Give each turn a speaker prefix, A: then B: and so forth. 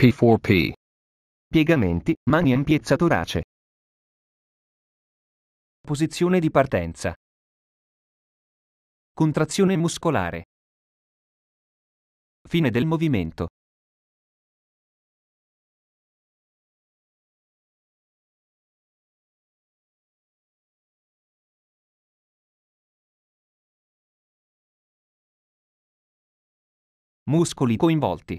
A: P4P. Piegamenti, mani ampiezza torace. Posizione di partenza. Contrazione muscolare. Fine del movimento. Muscoli coinvolti.